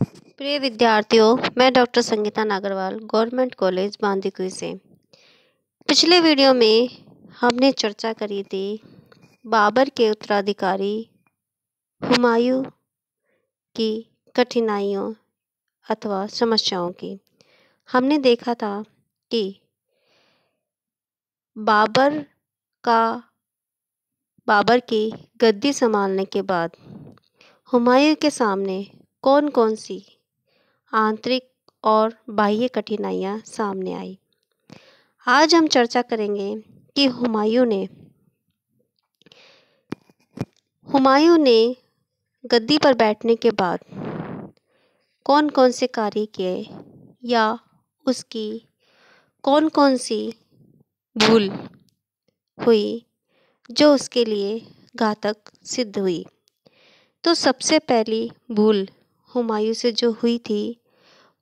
प्रिय विद्यार्थियों मैं doctor Sangeeta Nagarwal government college Bandikui से पिछले वीडियो में हमने चर्चा करी थी बाबर के उत्तराधिकारी हुमायूं की कठिनाइयों अथवा समस्याओं की हमने देखा था कि बाबर का बाबर की गद्दी संभालने के बाद हुमायूं के सामने कौन कौन सी आंतरिक और बाह्य कठिनाइयाँ सामने आई आज हम चर्चा करेंगे कि हुमायूं ने हुमायूं ने गद्दी पर बैठने के बाद कौन कौन से कार्य किए या उसकी कौन कौन सी भूल हुई जो उसके लिए घातक सिद्ध हुई तो सबसे पहली भूल हुमायूं से जो हुई थी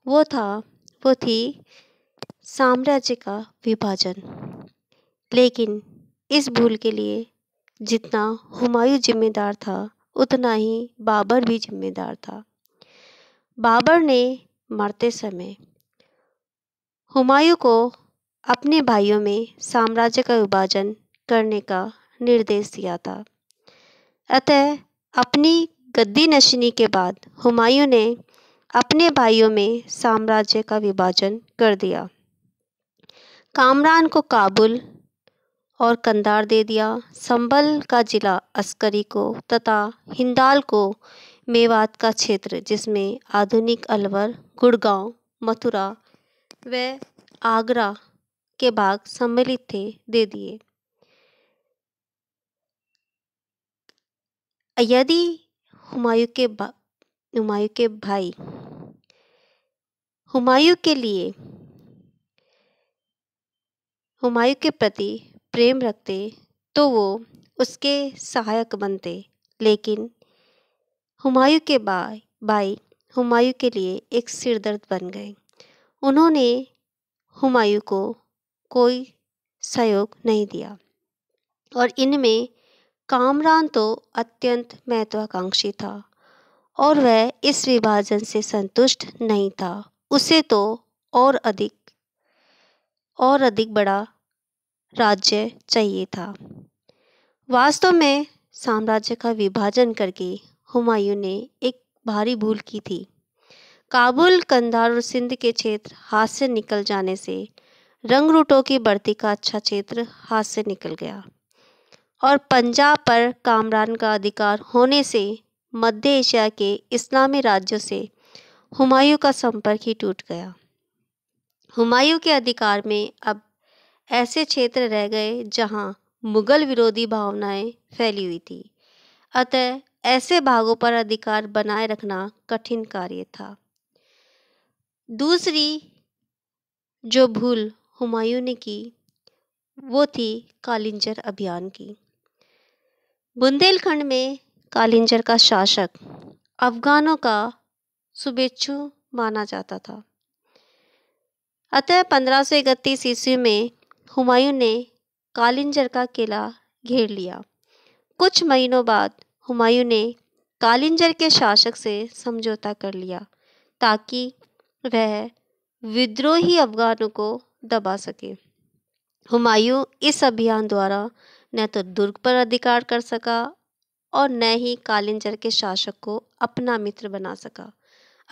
वो था वो थी साम्राज्य का विभाजन लेकिन इस भूल के लिए जितना हुमायूं जिम्मेदार था उतना ही बाबर भी जिम्मेदार था बाबर ने मरते समय हुमायूं को अपने भाइयों में साम्राज्य का विभाजन करने का निर्देश दिया था अतः अपनी गद्दी नशनी के बाद हुमायूं ने अपने भाइयों में साम्राज्य का विभाजन कर दिया कामरान को काबुल और कंदार दे दिया संबल का जिला अस्करी को तथा हिंदाल को मेवात का क्षेत्र जिसमें आधुनिक अलवर गुड़गांव मथुरा व आगरा के भाग सम्मिलित थे दे दिए यदि हुमायूं के हुमायूं के भाई हुमायूं के लिए हुमायूं के प्रति प्रेम रखते तो वो उसके सहायक बनते लेकिन हुमायूं के भाई भाई हुमायूं के लिए एक सिरदर्द बन गए उन्होंने हुमायूं को कोई सहयोग नहीं दिया और इनमें कामरान तो अत्यंत महत्वाकांक्षी था और वह इस विभाजन से संतुष्ट नहीं था उसे तो और अधिक और अधिक बड़ा राज्य चाहिए था वास्तव में साम्राज्य का विभाजन करके हुमायूं ने एक भारी भूल की थी काबुल कंधार और सिंध के क्षेत्र हाथ से निकल जाने से रंगरूटों की बढ़ती का अच्छा क्षेत्र हाथ से निकल गया और पंजाब पर कामरान का अधिकार होने से मध्य एशिया के इस्लामी राज्यों से हुमायूं का संपर्क ही टूट गया हुमायूं के अधिकार में अब ऐसे क्षेत्र रह गए जहां मुगल विरोधी भावनाएं फैली हुई थी अतः ऐसे भागों पर अधिकार बनाए रखना कठिन कार्य था दूसरी जो भूल हुमायूं ने की वो थी कालिंजर अभियान की बुंदेलखंड में कालिंजर का शासक अफगानों का सुबेच्छू माना जाता था अतः पंद्रह सौ इकतीस ईस्वी में हुमायूं ने कालिंजर का किला घेर लिया कुछ महीनों बाद हुमायूं ने कालिंजर के शासक से समझौता कर लिया ताकि वह विद्रोही अफगानों को दबा सके हुमायूं इस अभियान द्वारा न तो दुर्ग पर अधिकार कर सका और न ही कालिंजर के शासक को अपना मित्र बना सका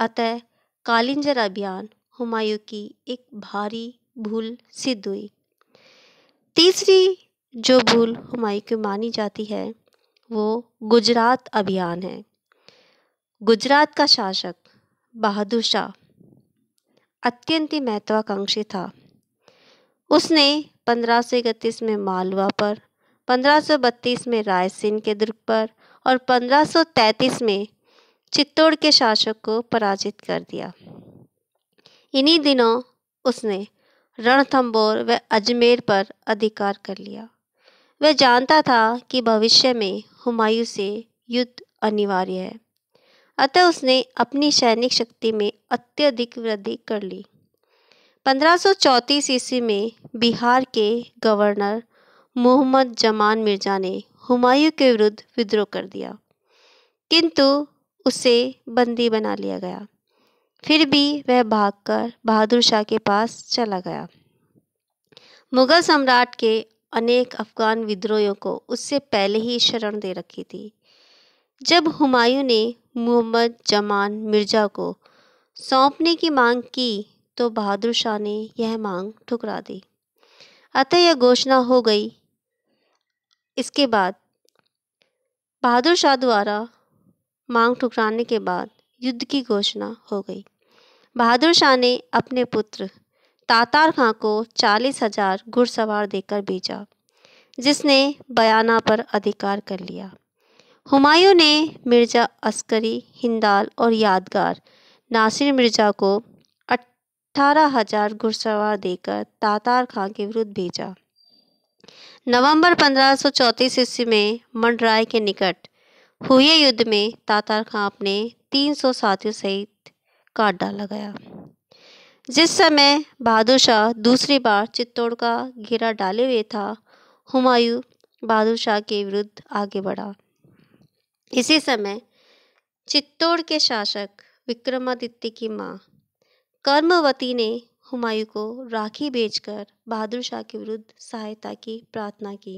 अतः कालिंजर अभियान हुमायूं की एक भारी भूल सिद्ध हुई तीसरी जो भूल हुमायूं की मानी जाती है वो गुजरात अभियान है गुजरात का शासक बहादुर शाह अत्यंत ही महत्वाकांक्षी था उसने पंद्रह सौ इकतीस में मालवा पर 1532 में रायसेन के दुर्ग पर और 1533 में चित्तौड़ के शासक को पराजित कर दिया इन्हीं दिनों उसने रणथंबोर व अजमेर पर अधिकार कर लिया वह जानता था कि भविष्य में हुमायूं से युद्ध अनिवार्य है अतः उसने अपनी सैनिक शक्ति में अत्यधिक वृद्धि कर ली 1534 ईस्वी में बिहार के गवर्नर मोहम्मद जमान मिर्ज़ा ने हुमायूं के विरुद्ध विद्रोह कर दिया किंतु उसे बंदी बना लिया गया फिर भी वह भागकर बहादुर शाह के पास चला गया मुग़ल सम्राट के अनेक अफ़गान विद्रोहियों को उससे पहले ही शरण दे रखी थी जब हुमायूं ने मोहम्मद जमान मिर्ज़ा को सौंपने की मांग की तो बहादुर शाह ने यह मांग ठुकरा दी अतः यह घोषणा हो गई इसके बाद बहादुर शाह द्वारा मांग ठुकराने के बाद युद्ध की घोषणा हो गई बहादुर शाह ने अपने पुत्र तातार खां को चालीस हजार घुड़सवार देकर भेजा जिसने बयाना पर अधिकार कर लिया हुमायूं ने मिर्जा अस्करी हिंदाल और यादगार नासिर मिर्जा को अठारह हजार घुड़सवार देकर तातार खां के विरुद्ध भेजा नवंबर 1534 ईस्वी में मंडराय के निकट हुए युद्ध में तातार खां अपने 300 साथियों सहित काट डाला गया जिस समय बहादुर शाह दूसरी बार चित्तौड़ का घेरा डाले हुए था हुमायूं बहादुर शाह के विरुद्ध आगे बढ़ा इसी समय चित्तौड़ के शासक विक्रमादित्य की माँ कर्मवती ने हुमायूं को राखी बेचकर बहादुर शाह के विरुद्ध सहायता की प्रार्थना की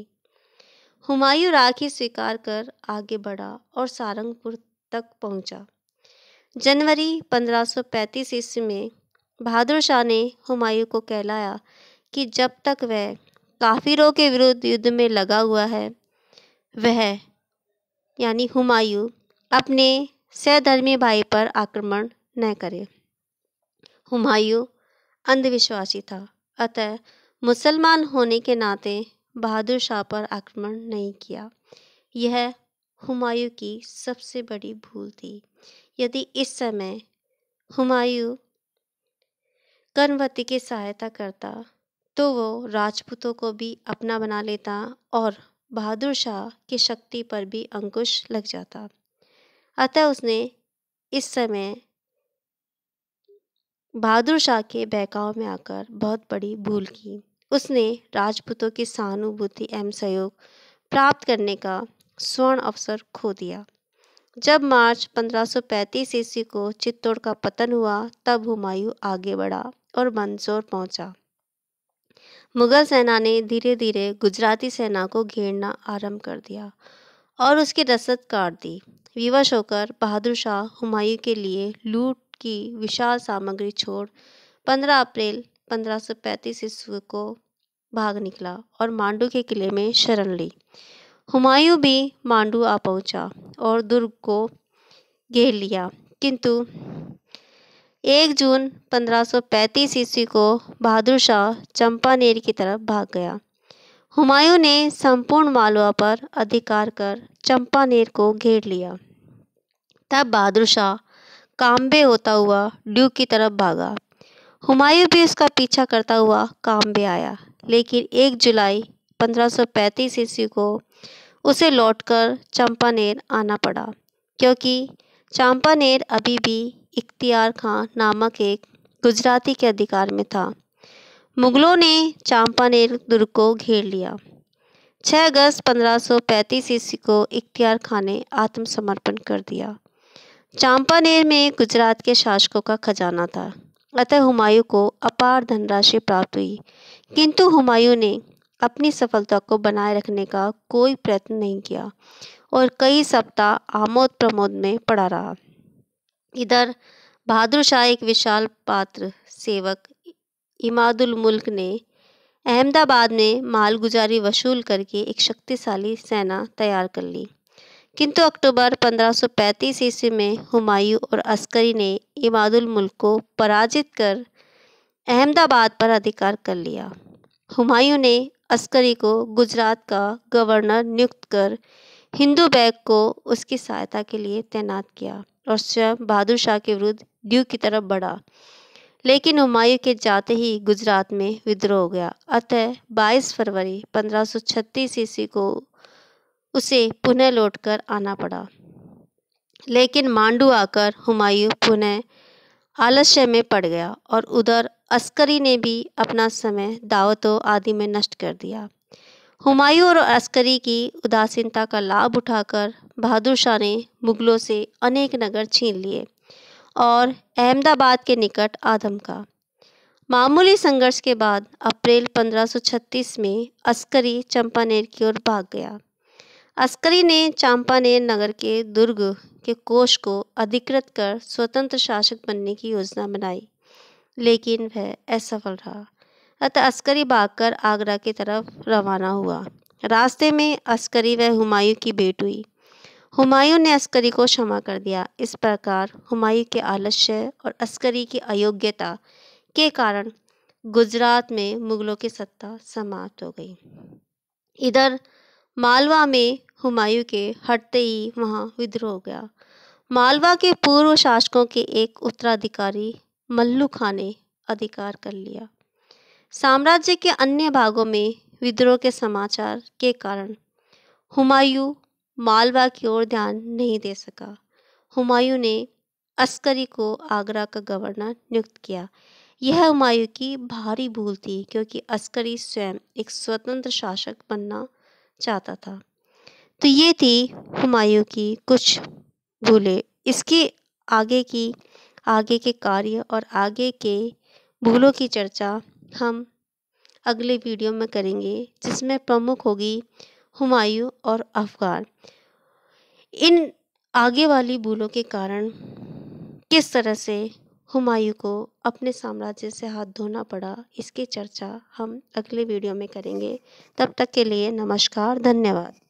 हुमायूं राखी स्वीकार कर आगे बढ़ा और सारंगपुर तक पहुंचा। जनवरी 1535 ईस्वी में बहादुर शाह ने हुमायूं को कहलाया कि जब तक वह काफिरों के विरुद्ध युद्ध में लगा हुआ है वह यानी हुमायूं अपने सहधर्मी भाई पर आक्रमण न करे हुमायूं अंधविश्वासी था अतः मुसलमान होने के नाते बहादुर शाह पर आक्रमण नहीं किया यह हुमायूं की सबसे बड़ी भूल थी यदि इस समय हुमायूं कर्णवती की सहायता करता तो वो राजपूतों को भी अपना बना लेता और बहादुर शाह की शक्ति पर भी अंकुश लग जाता अतः उसने इस समय बहादुर शाह के बहकाव में आकर बहुत बड़ी भूल की उसने राजपूतों की सहानुभूति एवं सहयोग प्राप्त करने का स्वर्ण अवसर खो दिया जब मार्च 1535 ईस्वी को चित्तौड़ का पतन हुआ तब हुमायूं आगे बढ़ा और मंदसौर पहुंचा मुगल सेना ने धीरे धीरे गुजराती सेना को घेरना आरंभ कर दिया और उसकी रसद काट दी विवश होकर बहादुर शाह हुमायूं के लिए लूट की विशाल सामग्री छोड़ 15 अप्रैल 1535 ईस्वी को भाग निकला और मांडू के किले में शरण ली हुमायूं भी मांडू आ पहुंचा और दुर्ग को घेर लिया किंतु 1 जून 1535 ईस्वी को बहादुर शाह चंपानेर की तरफ भाग गया हुमायूं ने संपूर्ण मालवा पर अधिकार कर चंपानेर को घेर लिया तब बहादुर शाह काम्बे होता हुआ ड्यू की तरफ भागा हुमायूं भी उसका पीछा करता हुआ काम्बे आया लेकिन 1 जुलाई 1535 ईस्वी को उसे लौटकर चंपानेर आना पड़ा क्योंकि चंपानेर अभी भी इख्तियार खां नामक एक गुजराती के अधिकार में था मुगलों ने चंपानेर दुर्ग को घेर लिया 6 अगस्त 1535 ईस्वी को इख्तियार खां ने आत्मसमर्पण कर दिया चांपानेर में गुजरात के शासकों का खजाना था अतः हुमायूं को अपार धनराशि प्राप्त हुई किंतु हुमायूं ने अपनी सफलता को बनाए रखने का कोई प्रयत्न नहीं किया और कई सप्ताह आमोद प्रमोद में पड़ा रहा इधर बहादुर शाह एक विशाल पात्र सेवक इमादुल मुल्क ने अहमदाबाद में मालगुजारी वसूल करके एक शक्तिशाली सेना तैयार कर ली किंतु अक्टूबर 1535 ईस्वी में हुमायूं और अस्करी ने इमादुल मुल्क को पराजित कर अहमदाबाद पर अधिकार कर लिया हुमायूं ने अस्करी को गुजरात का गवर्नर नियुक्त कर हिंदू बैग को उसकी सहायता के लिए तैनात किया और स्वयं बहादुर शाह के विरुद्ध ड्यू की तरफ बढ़ा लेकिन हुमायूं के जाते ही गुजरात में विद्रोह हो गया अतः 22 फरवरी 1536 ईस्वी को उसे पुनः लौटकर आना पड़ा लेकिन मांडू आकर हुमायूं पुनः आलस्य में पड़ गया और उधर अस्करी ने भी अपना समय दावतों आदि में नष्ट कर दिया हुमायूं और अस्करी की उदासीनता का लाभ उठाकर बहादुर शाह ने मुगलों से अनेक नगर छीन लिए और अहमदाबाद के निकट आदम का मामूली संघर्ष के बाद अप्रैल 1536 में अस्करी चंपानेर की ओर भाग गया अस्करी ने चांपानेर नगर के दुर्ग के कोष को अधिकृत कर स्वतंत्र शासक बनने की योजना बनाई लेकिन वह असफल रहा अतः अस्करी भागकर आगरा की तरफ रवाना हुआ रास्ते में अस्करी व हुमायूं की भेंट हुई हुमायूं ने अस्करी को क्षमा कर दिया इस प्रकार हुमायूं के आलस्य और अस्करी की अयोग्यता के कारण गुजरात में मुगलों की सत्ता समाप्त हो गई इधर मालवा में हुमायूं के हटते ही वहाँ विद्रोह हो गया मालवा के पूर्व शासकों के एक उत्तराधिकारी मल्लू खां ने अधिकार कर लिया साम्राज्य के अन्य भागों में विद्रोह के समाचार के कारण हुमायूं मालवा की ओर ध्यान नहीं दे सका हुमायूं ने अस्करी को आगरा का गवर्नर नियुक्त किया यह हुमायूं की भारी भूल थी क्योंकि अस्करी स्वयं एक स्वतंत्र शासक बनना चाहता था तो ये थी हुमायूं की कुछ भूलें इसके आगे की आगे के कार्य और आगे के भूलों की चर्चा हम अगले वीडियो में करेंगे जिसमें प्रमुख होगी हुमायूं और अफ़गान इन आगे वाली भूलों के कारण किस तरह से हुमायूं को अपने साम्राज्य से हाथ धोना पड़ा इसकी चर्चा हम अगले वीडियो में करेंगे तब तक के लिए नमस्कार धन्यवाद